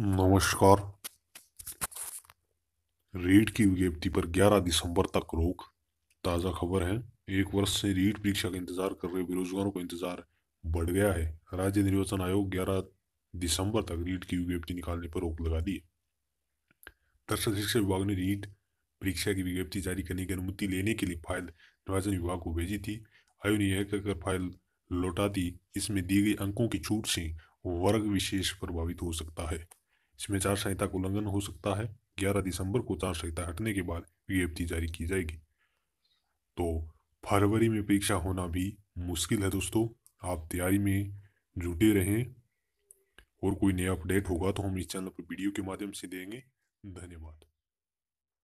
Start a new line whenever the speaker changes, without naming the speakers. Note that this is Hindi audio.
नमस्कार रीट की विज्ञप्ति पर 11 दिसंबर तक रोक ताज़ा खबर है एक वर्ष से रीट परीक्षा का इंतजार कर रहे बेरोजगारों का इंतजार बढ़ गया है राज्य निर्वाचन आयोग 11 दिसंबर तक रीट की विज्ञप्ति निकालने पर रोक लगा दी दर्शक शिक्षा विभाग ने रीट परीक्षा की विज्ञप्ति जारी करने की अनुमति लेने के लिए फाइल निर्वाचन विभाग को भेजी थी आयोग ने यह कहकर फाइल लौटा दी इसमें दी गई अंकों की छूट से वर्ग विशेष प्रभावित हो सकता है इसमें चार संहिता का उल्लंघन हो सकता है ग्यारह दिसंबर को चार संहिता हटने के बाद विज्ञप्ति जारी की जाएगी तो फरवरी में परीक्षा होना भी मुश्किल है दोस्तों आप तैयारी में जुटे रहें और कोई नया अपडेट होगा तो हम इस चैनल पर वीडियो के माध्यम से देंगे धन्यवाद